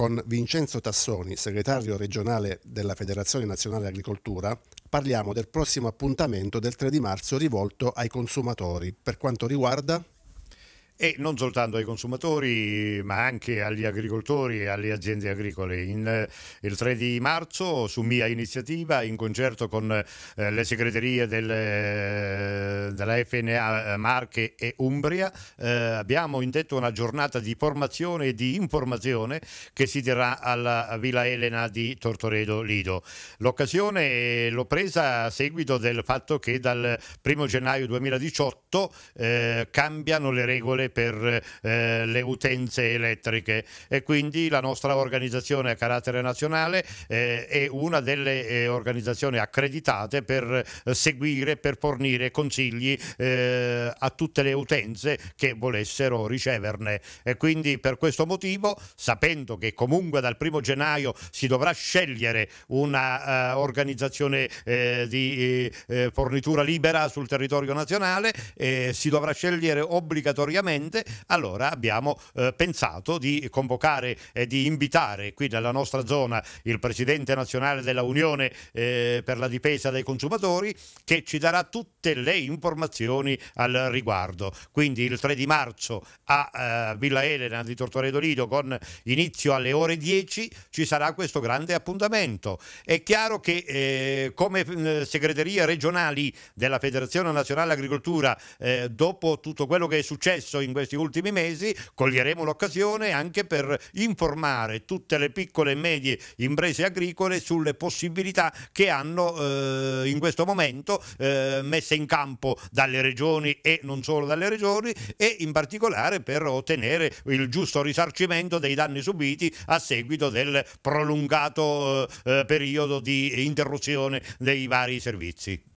Con Vincenzo Tassoni, segretario regionale della Federazione Nazionale Agricoltura, parliamo del prossimo appuntamento del 3 di marzo rivolto ai consumatori per quanto riguarda e non soltanto ai consumatori ma anche agli agricoltori e alle aziende agricole. In, eh, il 3 di marzo su mia iniziativa in concerto con eh, le segreterie del, eh, della FNA eh, Marche e Umbria eh, abbiamo indetto una giornata di formazione e di informazione che si terrà alla Villa Elena di Tortoredo Lido. L'occasione l'ho presa a seguito del fatto che dal 1 gennaio 2018 cambiano le regole per eh, le utenze elettriche e quindi la nostra organizzazione a carattere nazionale eh, è una delle eh, organizzazioni accreditate per eh, seguire, per fornire consigli eh, a tutte le utenze che volessero riceverne e quindi per questo motivo sapendo che comunque dal primo gennaio si dovrà scegliere una uh, organizzazione di fornitura libera sul territorio nazionale si dovrà scegliere obbligatoriamente urgente, allora abbiamo eh, pensato di convocare e di invitare qui dalla nostra zona il Presidente nazionale della Unione eh, per la difesa dei consumatori che ci darà tutte le informazioni al riguardo. Quindi il 3 di marzo a eh, Villa Elena di Tortoredo Lido con inizio alle ore 10 ci sarà questo grande appuntamento. È chiaro che eh, come eh, segreteria regionali della Federazione Nazionale Agricoltura eh, dopo tutto quello che è successo in questi ultimi mesi, coglieremo l'occasione anche per informare tutte le piccole e medie imprese agricole sulle possibilità che hanno eh, in questo momento eh, messe in campo dalle regioni e non solo dalle regioni e in particolare per ottenere il giusto risarcimento dei danni subiti a seguito del prolungato eh, periodo di interruzione dei vari servizi.